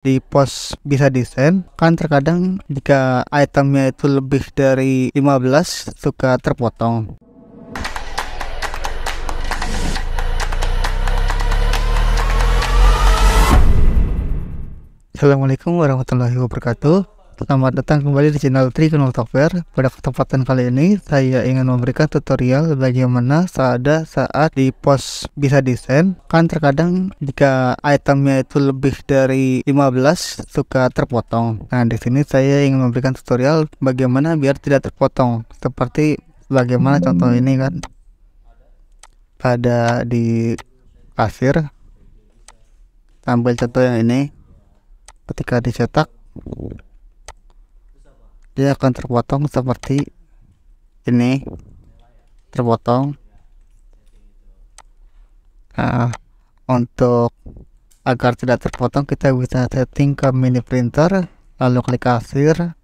di pos bisa desain kan terkadang jika itemnya itu lebih dari 15 suka terpotong Assalamualaikum warahmatullahi wabarakatuh Selamat datang kembali di channel Trigonal Software. Pada kesempatan kali ini, saya ingin memberikan tutorial bagaimana SADA saat di pos bisa desain. Kan terkadang jika itemnya itu lebih dari 15 suka terpotong. Nah, di sini saya ingin memberikan tutorial bagaimana biar tidak terpotong. Seperti bagaimana contoh ini kan. Pada di kasir. Tampil contoh yang ini. Ketika dicetak dia akan terpotong seperti ini terpotong nah, untuk agar tidak terpotong kita bisa setting ke mini printer lalu klik hasil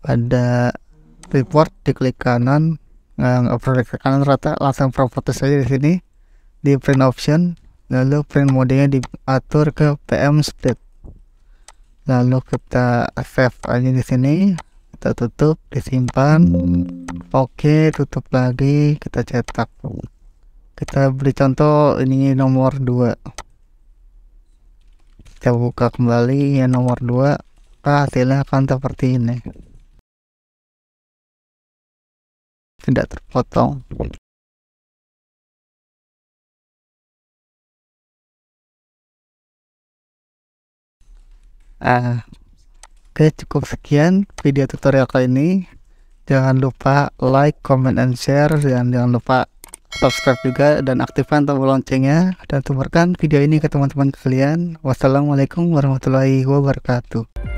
pada report klik kanan nah, nggak ke kanan rata langsung properties saja di sini di print option lalu print modenya diatur ke PM split lalu kita save aja di sini kita tutup disimpan oke okay, tutup lagi kita cetak kita beri contoh ini nomor 2 kita buka kembali yang nomor 2 nah, hasilnya akan seperti ini tidak terpotong uh, oke okay, cukup sekian video tutorial kali ini jangan lupa like comment and share dan jangan lupa subscribe juga dan aktifkan tombol loncengnya dan tumbuhkan video ini ke teman-teman kalian wassalamualaikum warahmatullahi wabarakatuh